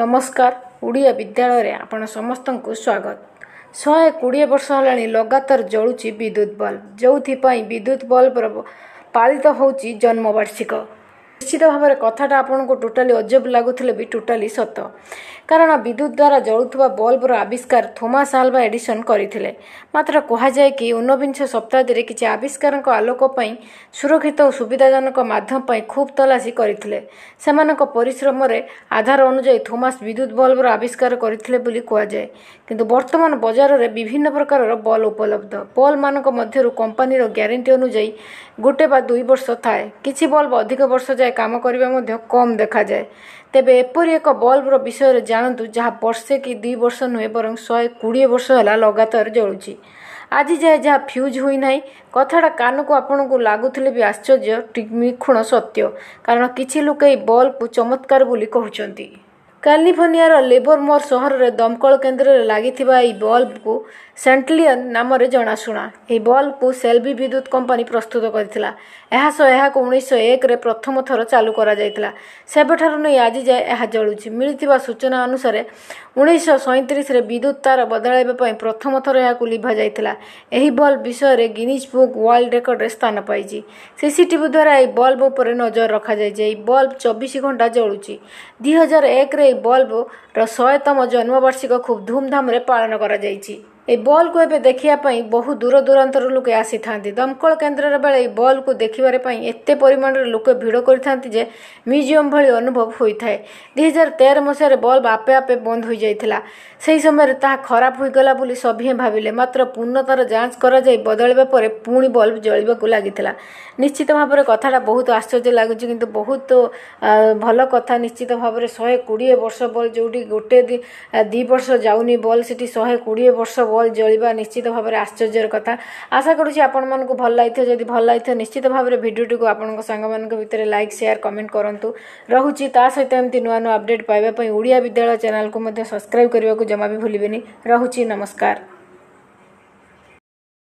ନମସ୍କାର ଓଡ଼ିଆ ବିଦ୍ୟାଳୟରେ ଆପଣ ସମସ୍ତଙ୍କୁ ସ୍ୱାଗତ ଶହେ କୋଡ଼ିଏ ବର୍ଷ ହେଲାଣି ଲଗାତାର ଜଳୁଛି ବିଦ୍ୟୁତ ବଲ୍ବ ଯେଉଁଥିପାଇଁ ବିଦ୍ୟୁତ ବଲ୍ବର ପାଳିତ ହେଉଛି ଜନ୍ମବାର୍ଷିକ ନିଶ୍ଚିତ ଭାବରେ କଥାଟା ଆପଣଙ୍କୁ ଟୋଟାଲି ଅଜବ ଲାଗୁଥିଲେ ବି ଟୋଟାଲି ସତ କାରଣ ବିଦ୍ୟୁତ୍ ଦ୍ୱାରା ଜଳୁଥିବା ବଲ୍ବର ଆବିଷ୍କାର ଥୋମାସ ଆଲବା ଏଡିସନ୍ କରିଥିଲେ ମାତ୍ର କୁହାଯାଏ କି ଉନବିଂଶ ଶତାବ୍ଦୀରେ କିଛି ଆବିଷ୍କାରଙ୍କ ଆଲୋକ ପାଇଁ ସୁରକ୍ଷିତ ଓ ସୁବିଧାଜନକ ମାଧ୍ୟମ ପାଇଁ ଖୁବ୍ ତଲାସୀ କରିଥିଲେ ସେମାନଙ୍କ ପରିଶ୍ରମରେ ଆଧାର ଅନୁଯାୟୀ ଥୋମାସ ବିଦ୍ୟୁତ୍ ବଲ୍ବର ଆବିଷ୍କାର କରିଥିଲେ ବୋଲି କୁହାଯାଏ କିନ୍ତୁ ବର୍ତ୍ତମାନ ବଜାରରେ ବିଭିନ୍ନ ପ୍ରକାରର ବଲ୍ ଉପଲବ୍ଧ ବଲ୍ମାନଙ୍କ ମଧ୍ୟରୁ କମ୍ପାନୀର ଗ୍ୟାରେଣ୍ଟି ଅନୁଯାୟୀ ଗୋଟେ ବା ଦୁଇ ବର୍ଷ ଥାଏ କିଛି ବଲ୍ବ ଅଧିକ ବର୍ଷ ଯାଏ ବେଳେ କାମ କରିବା ମଧ୍ୟ କମ୍ ଦେଖାଯାଏ ତେବେ ଏପରି ଏକ ବଲ୍ବର ବିଷୟରେ ଜାଣନ୍ତୁ ଯାହା ବର୍ଷେ କି ଦୁଇ ବର୍ଷ ନୁହେଁ ବରଂ ଶହେ କୋଡ଼ିଏ ବର୍ଷ ହେଲା ଲଗାତାର ଜଳୁଛି ଆଜି ଯାଏ ଯାହା ଫ୍ୟୁଜ୍ ହୋଇନାହିଁ କଥାଟା କାନକୁ ଆପଣଙ୍କୁ ଲାଗୁଥିଲେ ବି ଆଶ୍ଚର୍ଯ୍ୟ ନିଖୁଣ ସତ୍ୟ କାରଣ କିଛି ଲୋକ ଏହି ବଲ୍ବକୁ ଚମତ୍କାର ବୋଲି କହୁଛନ୍ତି କାଲିଫର୍ଣ୍ଣିଆର ଲେବର୍ମର୍ ସହରରେ ଦମକଳ କେନ୍ଦ୍ରରେ ଲାଗିଥିବା ଏହି ବଲ୍ବକୁ ସେଣ୍ଟଲିଅନ୍ ନାମରେ ଜଣାଶୁଣା ଏହି ବଲ୍ବକୁ ସେଲ୍ବି ବିଦ୍ୟୁତ୍ କମ୍ପାନୀ ପ୍ରସ୍ତୁତ କରିଥିଲା ଏହା ସହ ଏହାକୁ ଉଣେଇଶହ ଏକରେ ପ୍ରଥମ ଥର ଚାଲୁ କରାଯାଇଥିଲା ସେବେଠାରୁ ନେଇ ଆଜି ଯାଏ ଏହା ଜଳୁଛି ମିଳିଥିବା ସୂଚନା ଅନୁସାରେ ଉଣେଇଶହ ସଇଁତିରିଶରେ ବିଦ୍ୟୁତ୍ ତାର ବଦଳାଇବା ପାଇଁ ପ୍ରଥମ ଥର ଏହାକୁ ଲିଭାଯାଇଥିଲା ଏହି ବଲ୍ବ ବିଷୟରେ ଗିନିଜ୍ ବୁକ୍ ୱାର୍ଲଡ ରେକର୍ଡ଼ରେ ସ୍ଥାନ ପାଇଛି ସିସିଟିଭି ଦ୍ୱାରା ଏହି ବଲ୍ବ ଉପରେ ନଜର ରଖାଯାଇଛି ଏହି ବଲ୍ବ ଚବିଶ ଘଣ୍ଟା ଜଳୁଛି ଦୁଇ ହଜାର ଏକରେ ଏହି ବଲ୍ବର ଶହେତମ ଜନ୍ମବାର୍ଷିକ ଖୁବ୍ ଧୁମ୍ଧାମ୍ରେ ପାଳନ କରାଯାଇଛି ଏହି ବଲ୍କୁ ଏବେ ଦେଖିବା ପାଇଁ ବହୁ ଦୂର ଦୂରାନ୍ତରୁ ଲୋକେ ଆସିଥାନ୍ତି ଦମକଳ କେନ୍ଦ୍ରର ବେଳେ ଏହି ବଲ୍କୁ ଦେଖିବାର ପାଇଁ ଏତେ ପରିମାଣରେ ଲୋକ ଭିଡ଼ କରିଥାନ୍ତି ଯେ ମ୍ୟୁଜିୟମ୍ ଭଳି ଅନୁଭବ ହୋଇଥାଏ ଦୁଇହଜାର ତେର ମସିହାରେ ବଲ୍ବ ଆପେ ଆପେ ବନ୍ଦ ହୋଇଯାଇଥିଲା ସେହି ସମୟରେ ତାହା ଖରାପ ହୋଇଗଲା ବୋଲି ସଭିଏଁ ଭାବିଲେ ମାତ୍ର ପୂର୍ଣ୍ଣତାର ଯାଞ୍ଚ କରାଯାଇ ବଦଳିବା ପରେ ପୁଣି ବଲ୍ବ ଜଳିବାକୁ ଲାଗିଥିଲା ନିଶ୍ଚିତ ଭାବରେ କଥାଟା ବହୁତ ଆଶ୍ଚର୍ଯ୍ୟ ଲାଗୁଛି କିନ୍ତୁ ବହୁତ ଭଲ କଥା ନିଶ୍ଚିତ ଭାବରେ ଶହେ କୋଡ଼ିଏ ବର୍ଷ ବଲ୍ ଯେଉଁଠି ଗୋଟେ ଦୁଇ ବର୍ଷ ଯାଉନି ବଲ୍ ସେଠି ଶହେ କୋଡ଼ିଏ ବର୍ଷ ୱାଲ୍ ଜଳିବା ନିଶ୍ଚିତ ଭାବରେ ଆଶ୍ଚର୍ଯ୍ୟର କଥା ଆଶା କରୁଛି ଆପଣମାନଙ୍କୁ ଭଲ ଲାଗିଥିବ ଯଦି ଭଲ ଲାଗିଥିବ ନିଶ୍ଚିତ ଭାବରେ ଭିଡ଼ିଓଟିକୁ ଆପଣଙ୍କ ସାଙ୍ଗମାନଙ୍କ ଭିତରେ ଲାଇକ୍ ସେୟାର୍ କମେଣ୍ଟ କରନ୍ତୁ ରହୁଛି ତା ସହିତ ଏମିତି ନୂଆ ନୂଆ ଅପଡ଼େଟ୍ ପାଇବା ପାଇଁ ଓଡ଼ିଆ ବିଦ୍ୟାଳୟ ଚ୍ୟାନେଲ୍କୁ ମଧ୍ୟ ସବସ୍କ୍ରାଇବ୍ କରିବାକୁ ଜମା ବି ଭୁଲିବେନି ରହୁଛି ନମସ୍କାର